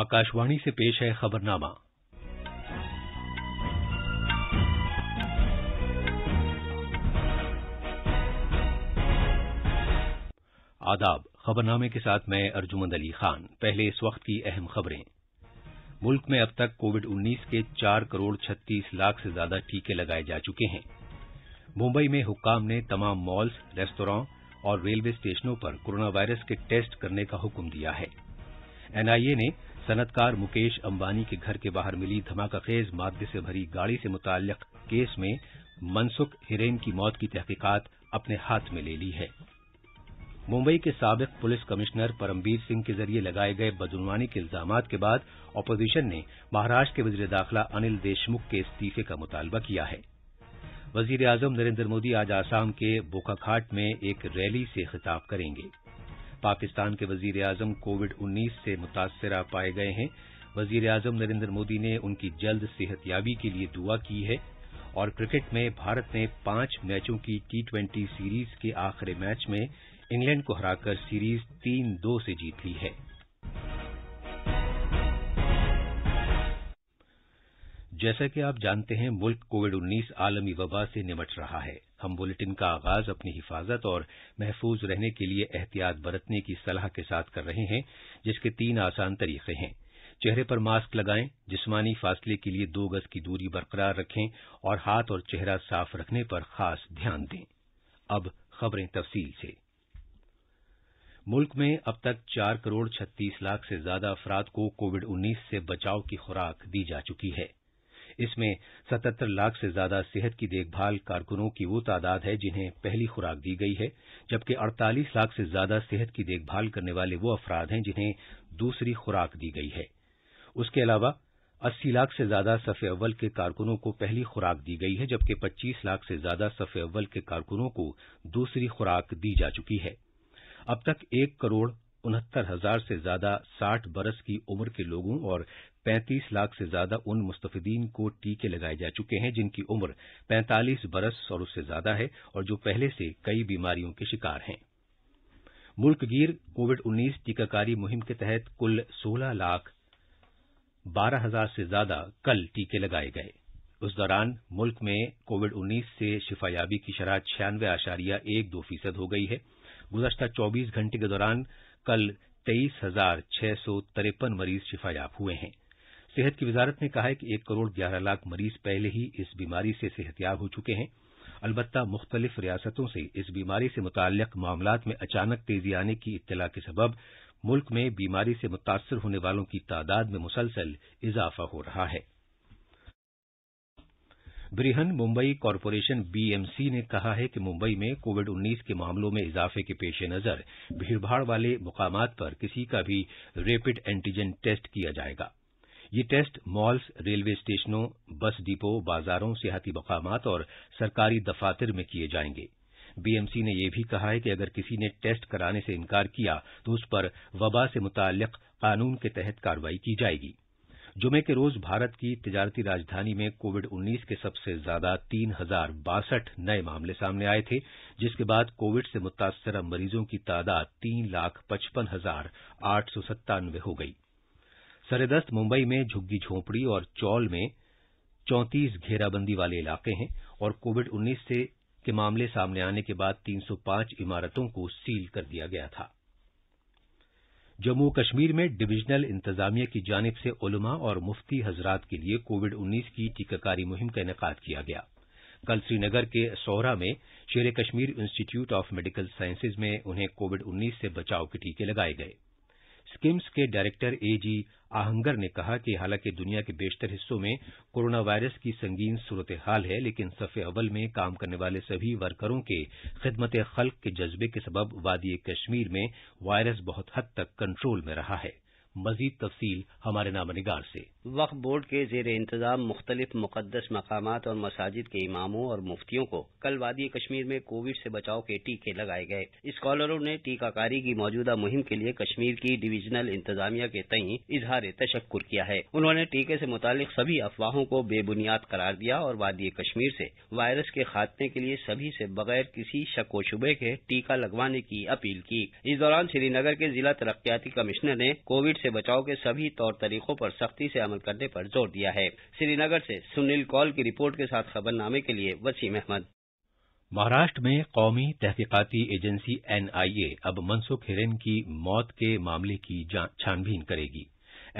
आकाशवाणी से पेश है खबरनामा आदाब खबरनामे के साथ मैं अर्जुमंद अली खान पहले इस वक्त की अहम खबरें मुल्क में अब तक कोविड 19 के 4 करोड़ 36 लाख से ज्यादा टीके लगाए जा चुके हैं मुंबई में हुक्काम ने तमाम मॉल्स रेस्तरां और रेलवे स्टेशनों पर कोरोना वायरस के टेस्ट करने का हुक्म दिया है एनआईए ने सनतकार मुकेश अंबानी के घर के बाहर मिली धमाका खेज मादे से भरी गाड़ी से मुतालिक केस में मनसुख हिरेन की मौत की तहकीकात अपने हाथ में ले ली है मुंबई के सबक पुलिस कमिश्नर परमबीर सिंह के जरिए लगाए गए बदनवानी के इल्जाम के बाद अपोजिशन ने महाराष्ट्र के वजीर दाखिला अनिल देशमुख के इस्तीफे का मुतालबा किया है वजीर आजम नरेंद्र मोदी आज आसाम के बोखाखाट में एक रैली से खिताब करेंगे पाकिस्तान के वजीर आजम कोविड उन्नीस से मुतासरा पाए गए हैं वजीर आजम नरेंद्र मोदी ने उनकी जल्द सेहतयाबी के लिए दुआ की है और क्रिकेट में भारत ने पांच मैचों की टी ट्वेंटी सीरीज के आखिरी मैच में इंग्लैंड को हराकर सीरीज तीन दो से जीत ली है जैसा कि आप जानते हैं मुल्क कोविड 19 आलमी वबा से निमट रहा है हम बुलेटिन का आगाज अपनी हिफाजत और महफूज रहने के लिए एहतियात बरतने की सलाह के साथ कर रहे हैं जिसके तीन आसान तरीके हैं चेहरे पर मास्क लगाएं जिस्मानी फासले के लिए दो गज की दूरी बरकरार रखें और हाथ और चेहरा साफ रखने पर खास ध्यान दें अब खबरें तफसील से मुल्क में अब तक चार करोड़ छत्तीस लाख से ज्यादा अफराद को कोविड उन्नीस से बचाव की खुराक दी जा चुकी है इसमें सतहत्तर लाख से ज्यादा सेहत की देखभाल कारकुनों की वो तादाद है जिन्हें पहली खुराक दी गई है जबकि अड़तालीस लाख से ज्यादा सेहत की देखभाल करने वाले वो अफराद हैं जिन्हें दूसरी खुराक दी गई है उसके अलावा अस्सी लाख से ज्यादा सफे अव्वल के कारकुनों को पहली खुराक दी गई है जबकि पच्चीस लाख से ज्यादा सफे अव्वल के कारकुनों को दूसरी खुराक दी जा चुकी है अब तक एक करोड़ उनहत्तर हजार से ज्यादा साठ बरस की उम्र के लोगों और पैंतीस लाख से ज्यादा उन मुस्तफिदीन को टीके लगाए जा चुके हैं जिनकी उम्र पैंतालीस बरस और उससे ज्यादा है और जो पहले से कई बीमारियों के शिकार हैं मुल्कगीर कोविड उन्नीस टीकाकारी मुहिम के तहत कुल सोलह लाख बारह हजार से ज्यादा कल टीके लगाए गए उस दौरान मुल्क में कोविड उन्नीस से शिफायाबी की शराह छियानवे आशारिया एक दो फीसद हो गई है गुजश्ता चौबीस घंटे के दौरान कल तेईस हजार छह सौ तिरपन मरीज शिफायाब हुए हैं सेहत की वजारत ने कहा है कि एक करोड़ ग्यारह लाख मरीज पहले ही इस बीमारी से सेहतयाब हो चुके हैं अलबत् मुख्तलिफ रियासतों से इस बीमारी से मुतक मामला में अचानक तेजी आने की इतला के सबब मुल्क में बीमारी से मुतासर होने वालों की तादाद में मुसलसल इजाफा हो रहा है बृहन मुंबई कॉरपोरेशन बीएमसी ने कहा है कि मुंबई में कोविड उन्नीस के मामलों में इजाफे के पेश नजर भीड़भाड़ वाले मुकाम पर किसी का भी रैपिड एंटीजन टेस्ट किया जाएगा ये टेस्ट मॉल्स रेलवे स्टेशनों बस डिपो बाजारों सियाती मकाम और सरकारी दफातर में किए जाएंगे बीएमसी ने यह भी कहा है कि अगर किसी ने टेस्ट कराने से इनकार किया तो उस पर वबा से मुतक कानून के तहत कार्रवाई की जाएगी जुमे के रोज भारत की तजारती राजधानी में कोविड उन्नीस के सबसे ज्यादा तीन हजार बासठ नए मामले सामने आए थे जिसके बाद कोविड से मुतासर मरीजों की तादाद तीन लाख पचपन हजार आठ सौ सत्तानवे हो गई सरदस्त मुंबई में झुग्गी झोपड़ी और चौल में चौंतीस घेराबंदी वाले इलाके हैं और कोविड उन्नीस के मामले सामने आने के बाद 305 इमारतों को सील कर दिया गया था जम्मू कश्मीर में डिवीजनल इंतजामिया की जानब से उलमा और मुफ्ती हजरात के लिए कोविड उन्नीस की टीकाकारी मुहिम का इनका किया गया कल श्रीनगर के सोहरा में Sher e Kashmir Institute of Medical Sciences में उन्हें कोविड उन्नीस से बचाव के टीके लगाए गए स्किम्स के डायरेक्टर एजी आहंगर ने कहा कि हालांकि दुनिया के बेशतर हिस्सों में कोरोना वायरस की संगीन सूरत हाल है लेकिन सफे अव्वल में काम करने वाले सभी वर्करों के खिदमत खल्क के जज्बे के सबब वादी कश्मीर में वायरस बहुत हद तक कंट्रोल में रहा है मजीद तफसील हमारे नामा निगार से वक्फ बोर्ड के जेर इंतजाम मुख्तलिफ मुकदस मकाम और मसाजिद के इमामों और मुफ्तियों को कल वादी कश्मीर में कोविड से बचाव के टीके लगाए गए स्कॉलरों ने टीकाकारी की मौजूदा मुहिम के लिए कश्मीर की डिवीजनल इंतजामिया के तय इजहार तशक्र किया है उन्होंने टीके से मुतल सभी अफवाहों को बेबुनियाद करार दिया और वादी कश्मीर से वायरस के खात्मे के लिए सभी से बगैर किसी शक व शुबे के टीका लगवाने की अपील की इस दौरान श्रीनगर के जिला तरक्याती कमिश्नर ने कोविड से बचाव के सभी तौर तरीकों पर सख्ती से अमल करने पर जोर दिया है श्रीनगर से सुनील कौल की रिपोर्ट के साथ खबरनामे के लिए वसीम अहमद महाराष्ट्र में कौमी तहकीकती एजेंसी एनआईए अब मनसुख हिरेन की मौत के मामले की छानबीन करेगी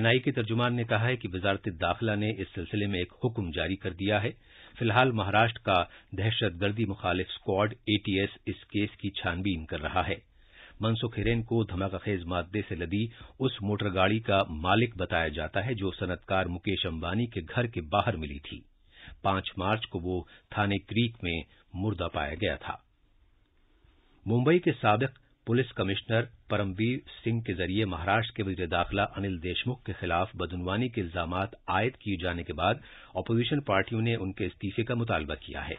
एनआईए के तर्जुमान ने कहा है कि वजारत दाखिला ने इस सिलसिले में एक हुक्म जारी कर दिया है फिलहाल महाराष्ट्र का दहशतगर्दी मुखालिफ स्क्वाड एटीएस इस केस की छानबीन कर रहा है मनसुख हिरेन को धमाकाखेज मादे से लदी उस मोटर गाड़ी का मालिक बताया जाता है जो सनतकार मुकेश अंबानी के घर के बाहर मिली थी पांच मार्च को वो थाने क्रीक में मुर्दा पाया गया था मुंबई के सबक पुलिस कमिश्नर परमवीर सिंह के जरिए महाराष्ट्र के वजीर दाखिला अनिल देशमुख के खिलाफ बदनवानी के इल्जाम आयद किए जाने के बाद अपोजिशन पार्टियों ने उनके इस्तीफे का मुतालबा किया है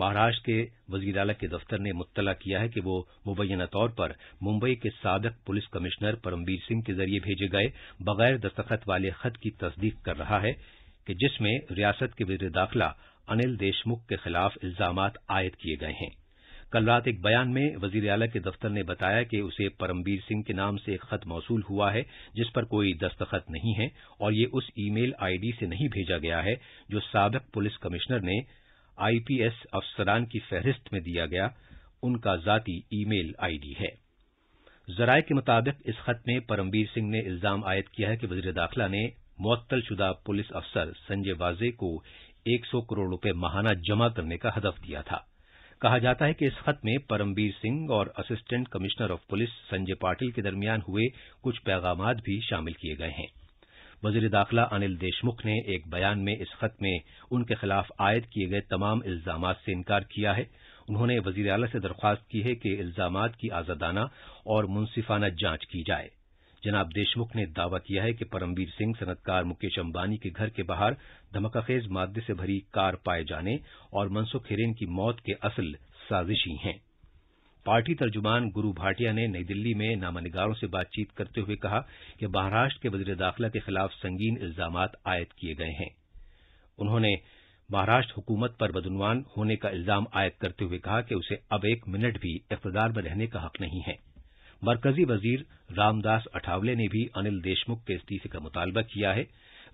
महाराष्ट्र के वजीर अला के दफ्तर ने मुतला किया है कि वह मुबैना तौर पर मुंबई के सादक पुलिस कमिश्नर परमबीर सिंह के जरिए भेजे गए बगैर दस्तखत वाले खत की तस्दीक कर रहा है कि जिसमें रियासत के वजीर दाखिला अनिल देशमुख के खिलाफ इल्जाम आयद किए गए हैं कल रात एक बयान में अला के दफ्तर ने बताया कि उसे परमबीर सिंह के नाम से एक खत मौसूल हुआ है जिस पर कोई दस्तखत नहीं है और ये उस ईमेल आईडी से नहीं भेजा गया है जो सादक पुलिस कमिश्नर ने आईपीएस अफसरान की फहरिस्त में दिया गया उनका जाति ईमेल आईडी है जराये के मुताबिक इस खत में परमबीर सिंह ने इल्जाम आयद किया है कि वजीर दाखिला ने मुअत्तल शुदा पुलिस अफसर संजय वाजे को 100 करोड़ रुपए माहाना जमा करने का हदफ दिया था कहा जाता है कि इस खत में परमबीर सिंह और assistant commissioner of police Sanjay Patil के दरमियान हुए कुछ पैगाम भी शामिल किए गए हैं वजीर दाखिला अनिल देशमुख ने एक बयान में इस खत में उनके खिलाफ आयद किए गए तमाम इल्जाम से इनकार किया है उन्होंने वजीर अला से दरख्वास्त की है कि इल्जाम की आजादाना और मुनसिफाना जांच की जाए जनाब देशमुख ने दावा किया है कि परमवीर सिंह सनतकार मुकेश अंबानी के घर के बाहर धमाकाखेज मादे से भरी कार पाए जाने और मनसुख हिरेन की मौत के असल साजिशी हैं पार्टी तर्जुमान गुरू भाटिया ने नई दिल्ली में नामानिगारों से बातचीत करते हुए कहा कि महाराष्ट्र के वजीर दाखिला के खिलाफ संगीन इल्जाम आयद किए गए हैं उन्होंने महाराष्ट्र हुकूमत पर बदनवान होने का इल्जाम आयद करते हुए कहा कि उसे अब एक मिनट भी इकतदार में रहने का हक नहीं है मरकजी वजीर रामदास अठावले ने भी अनिल देशमुख के इस्तीफे का मुतालबा किया है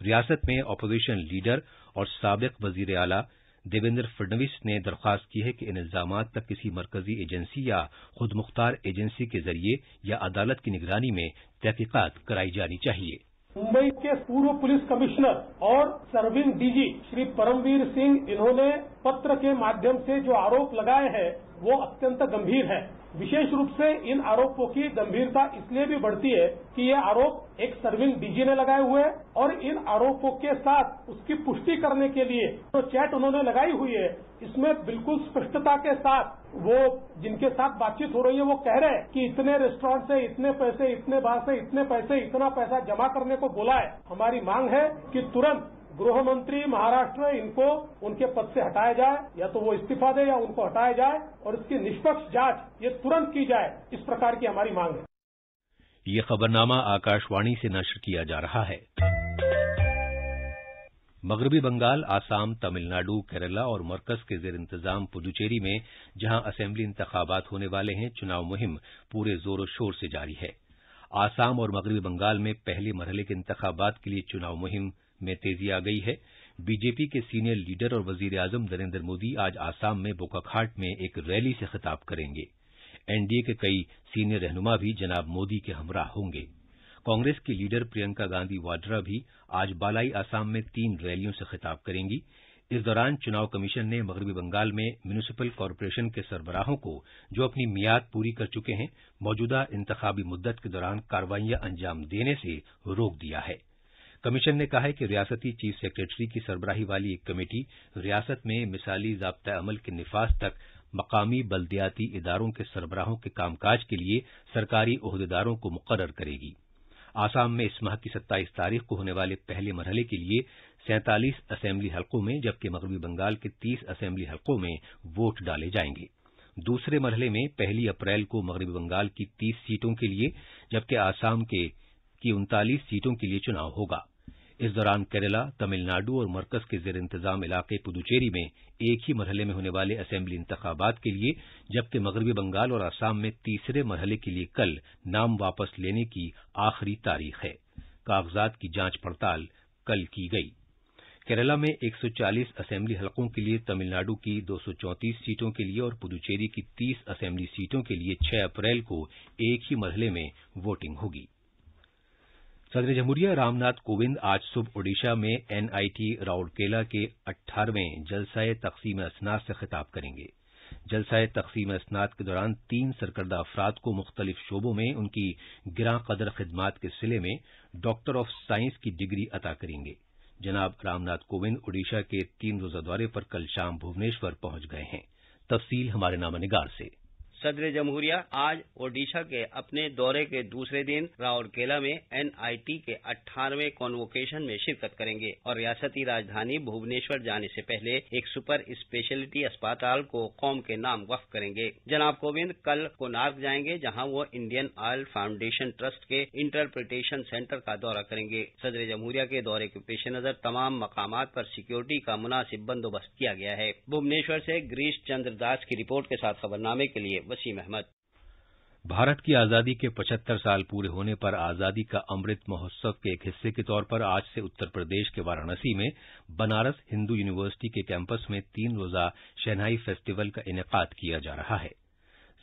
रियासत में अपोजिशन लीडर और सबक वजीर आला देवेंद्र फडणवीस ने दरख्वास्त की है कि इन इल्जाम तक किसी मरकजी एजेंसी या खुदमुख्तार एजेंसी के जरिए या अदालत की निगरानी में तहकीकत कराई जानी चाहिए मुंबई के पूर्व पुलिस कमिश्नर और सर्विंग डीजी श्री परमवीर सिंह इन्होंने पत्र के माध्यम से जो आरोप लगाए हैं वो अत्यंत गंभीर है विशेष रूप से इन आरोपों की गंभीरता इसलिए भी बढ़ती है कि ये आरोप एक सर्विंग डीजी ने लगाए हुए हैं और इन आरोपों के साथ उसकी पुष्टि करने के लिए जो चैट उन्होंने लगाई हुई है इसमें बिल्कुल स्पष्टता के साथ वो जिनके साथ बातचीत हो रही है वो कह रहे हैं कि इतने रेस्टोरेंट से इतने पैसे इतने बार से इतने पैसे इतना पैसा जमा करने को बोला है हमारी मांग है कि तुरंत गृहमंत्री महाराष्ट्र में इनको उनके पद से हटाया जाए या तो वो इस्तीफा दें या उनको हटाया जाए और इसकी निष्पक्ष जांच ये तुरंत की जाए इस प्रकार की हमारी मांग है ये खबरनामा आकाशवाणी से नष्ट किया जा रहा है मगरबी बंगाल आसाम तमिलनाडु केरला और मरकज के जेर इंतजाम पुदुचेरी में जहां असेंबली इंतबात होने वाले हैं चुनाव मुहिम पूरे जोरों शोर से जारी है आसाम और मगरबी बंगाल में पहले मरहले के इंतबात के लिए चुनाव मुहिम में तेजी आ गई है बीजेपी के सीनियर लीडर और वजीर आजम नरेन्द्र मोदी आज आसाम में बोकाखाट में एक रैली से खिताब करेंगे एनडीए के कई सीनियर रहनुमा भी जनाब मोदी के हमराह होंगे कांग्रेस की लीडर प्रियंका गांधी वाड्रा भी आज बालाई आसाम में तीन रैलियों से खिताब करेंगी इस दौरान चुनाव कमीशन ने मगरबी बंगाल में म्यूनिसिपल कॉरपोरेशन के सरबराहों को जो अपनी मियाद पूरी कर चुके हैं मौजूदा इंतबी मुद्दत के दौरान कार्रवाइयां अंजाम देने से रोक दिया है कमीशन ने कहा है कि रियासती चीफ सेक्रेटरी की सरबराही वाली एक कमेटी रियासत में मिसाली जबता अमल के नफाज तक मकामी बल्दियाती इदारों के सरबराहों के कामकाज के लिए सरकारी अहदेदारों को मुकर करेगी आसाम में इस माह की सत्ताईस तारीख को होने वाले पहले मरहले के लिए सैंतालीस असेंबली हलकों में जबकि मगरबी बंगाल के तीस असेंबली हलकों में वोट डाले जाएंगे दूसरे मरहले में पहली अप्रैल को मगरबी बंगाल की तीस सीटों के लिए जबकि आसाम के की उनतालीस सीटों के लिए चुनाव होगा इस दौरान केरला तमिलनाडु और मरकज के जेर इंतजाम इलाके पुदुचेरी में एक ही मरहले में होने वाले असेंबली इंतबात के लिए जबकि मगरबी बंगाल और आसाम में तीसरे मरहले के लिए कल नाम वापस लेने की आखिरी तारीख है कागजात की जांच पड़ताल कल की गई केरला में 140 असेंबली हलकों के लिए तमिलनाडु की 234 सीटों के लिए और पुदुचेरी की 30 असेंबली सीटों के लिए 6 अप्रैल को एक ही मरहले में वोटिंग होगी सदर जमहूरिया रामनाथ कोविंद आज सुबह ओडिशा में एनआईटी राउरकेला के अट्ठारहवें जलसाए तकसीम असनाद से खिताब करेंगे जलसाए तकसीम असनाद के दौरान तीन सरकर्दा अफराद को मुख्तलिफ शोबों में उनकी गिरा कदर खिदमात के सिले में डॉक्टर ऑफ साइंस की डिग्री अता करेंगे जनाब रामनाथ कोविंद ओडिशा के तीन रोजा दौरे पर कल शाम भुवनेश्वर पहुंच गए हैं तफसील हमारे नामा निगार से सदर जमहूरिया आज ओडिशा के अपने दौरे के दूसरे दिन राउरकेला में एनआईटी के अठारहवें कॉन्वोकेशन में शिरकत करेंगे और रियासती राजधानी भुवनेश्वर जाने से पहले एक सुपर स्पेशलिटी अस्पताल को कौम के नाम वक्फ करेंगे जनाब कोविंद कल कोनार्क जाएंगे जहां वो इंडियन ऑयल फाउंडेशन ट्रस्ट के इंटरप्रिटेशन सेंटर का दौरा करेंगे सदर जमहूरिया के दौरे के पेश नजर तमाम मकाम पर सिक्योरिटी का मुनासिब बंदोबस्त किया गया है भुवनेश्वर से गिरीश चंद्र दास की रिपोर्ट के साथ खबरनामे के लिए वसीम अहमद भारत की आजादी के 75 साल पूरे होने पर आजादी का अमृत महोत्सव के एक हिस्से के तौर पर आज से उत्तर प्रदेश के वाराणसी में बनारस हिंदू यूनिवर्सिटी के कैंपस में तीन रोजा शहनाई फेस्टिवल का इनकाद किया जा रहा है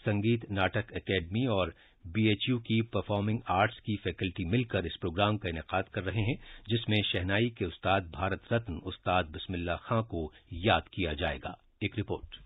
संगीत नाटक एकेडमी और बीएचयू की परफॉर्मिंग आर्ट्स की फैकल्टी मिलकर इस प्रोग्राम का इनकाद कर रहे हैं जिसमें शहनाई के उस्ताद भारत रत्न उस्ताद बिस्मिल्ला खां को याद किया जाएगा एक रिपोर्ट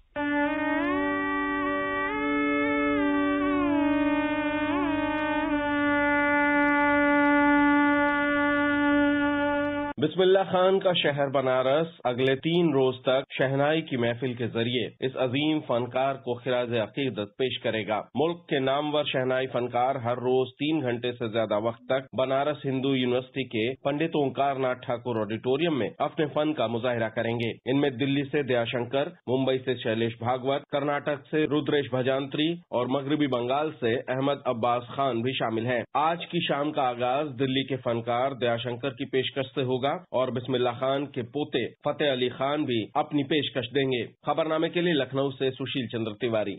बिस्मिल्ला खान का शहर बनारस अगले तीन रोज तक शहनाई की महफिल के जरिए इस अजीम फनकार को खराज अकीदत पेश करेगा मुल्क के नामवर शहनाई फनकार हर रोज तीन घंटे से ज्यादा वक्त तक बनारस हिंदू यूनिवर्सिटी के पंडित ओंकारनाथ ठाकुर ऑडिटोरियम में अपने फन का मुजाहरा करेंगे इनमें दिल्ली से दयाशंकर मुंबई से शैलेश भागवत कर्नाटक से रुद्रेश भजांत्री और मगरबी बंगाल से अहमद अब्बास खान भी शामिल हैं आज की शाम का आगाज दिल्ली के फनकार दयाशंकर की पेशकश से होगा मिर्जा और बिस्मिल्ला खान के पोते फतेह अली खान भी अपनी पेशकश देंगे खबरनामे के लिए लखनऊ से सुशील चंद्र तिवारी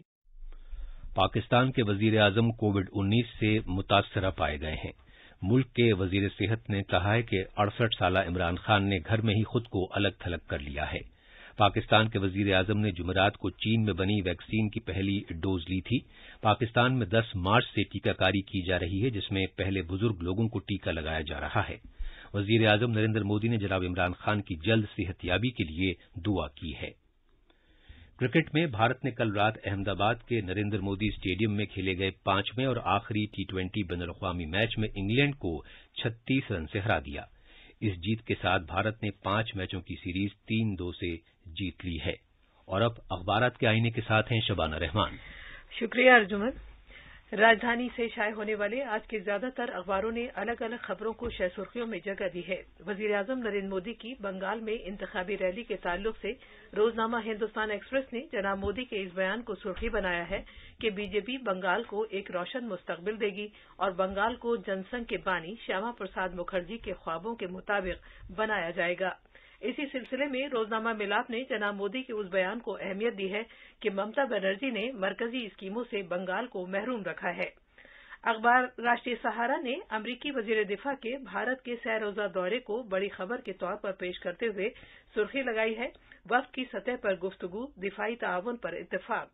पाकिस्तान के वजीर आजम कोविड उन्नीस से मुतासरा पाए गए हैं मुल्क के वजीर सेहत ने कहा है कि अड़सठ साल इमरान खान ने घर में ही खुद को अलग थलग कर लिया है पाकिस्तान के वजीर आजम ने जुमेरात को चीन में बनी वैक्सीन की पहली डोज ली थी पाकिस्तान में 10 मार्च से टीकाकारी की जा रही है जिसमें पहले बुजुर्ग लोगों को टीका लगाया जा रहा है वजीर आजम नरेंद्र मोदी ने जनाब इमरान खान की जल्द सेहतयाबी के लिए दुआ की है क्रिकेट में भारत ने कल रात अहमदाबाद के नरेंद्र मोदी स्टेडियम में खेले गए पांचवें और आखिरी टी ट्वेंटी बैन अवी मैच में इंग्लैंड को 36 रन से हरा दिया इस जीत के साथ भारत ने पांच मैचों की सीरीज तीन दो से जीत ली है और अब अखबार के आईने के साथ हैं शबाना रहमान शुक्रिया अर्जुमन राजधानी से शाये होने वाले आज के ज्यादातर अखबारों ने अलग अलग खबरों को शह सुर्खियों में जगह दी है वजीर अजम नरेंद्र मोदी की बंगाल में इंतबी रैली के ताल्लुक से रोजनामा हिंदुस्तान एक्सप्रेस ने जनाब मोदी के इस बयान को सुर्खी बनाया है कि बीजेपी बंगाल को एक रोशन मुस्तबिल देगी और बंगाल को जनसंघ के बानी श्यामा प्रसाद मुखर्जी के ख्वाबों के मुताबिक बनाया जाएगा इसी सिलसिले में रोजनामा मिलाप ने जनाब मोदी के उस बयान को अहमियत दी है कि ममता बनर्जी ने मरकजी स्कीमों से बंगाल को महरूम रखा है अखबार राष्ट्रीय सहारा ने अमरीकी वजीर दिफा के भारत के सह रोजा दौरे को बड़ी खबर के तौर पर पेश करते हुए सुर्खी लगाई है वक्त की सतह पर गुफ्तगु दिफाई ताउन पर इतफाक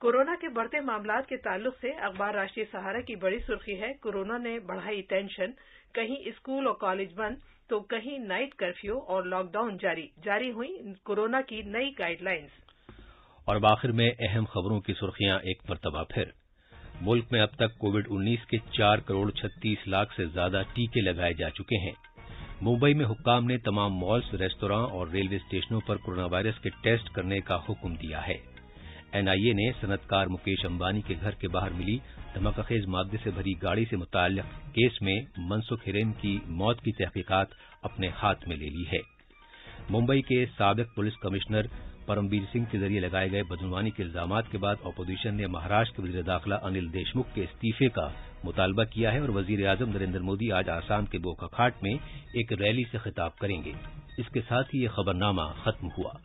कोरोना के बढ़ते मामला के ताल्लुक से अखबार राष्ट्रीय सहारा की बड़ी सुर्खी है कोरोना ने बढ़ाई टेंशन कहीं स्कूल और कॉलेज बंद तो कहीं नाइट कर्फ्यू और लॉकडाउन जारी जारी हुई कोरोना की नई गाइडलाइंस और आखिर में अहम खबरों की सुर्खियां एक मरतबा फिर मुल्क में अब तक कोविड 19 के चार करोड़ छत्तीस लाख से ज्यादा टीके लगाए जा चुके हैं मुंबई में हुक्काम ने तमाम मॉल्स रेस्तरां और रेलवे स्टेशनों पर कोरोना वायरस के टेस्ट करने का हुक्म दिया है एनआईए ने सनतकार मुकेश अंबानी के घर के बाहर मिली धमाकाखेज मादे से भरी गाड़ी से मुताल केस में मनसुख हिरेन की मौत की तहकीकात अपने हाथ में ले ली है मुंबई के सबक पुलिस कमिश्नर परमवीर सिंह के जरिए लगाए गए बदनवानी के इल्जाम के बाद अपोजिशन ने महाराष्ट्र के वजीर दाखिला अनिल देशमुख के इस्तीफे का मुतालबा किया है और वजीर आजम नरेंद्र मोदी आज आसाम के बोखाखाट में एक रैली से खिताब करेंगे इसके साथ ही ये खबरनामा खत्म हुआ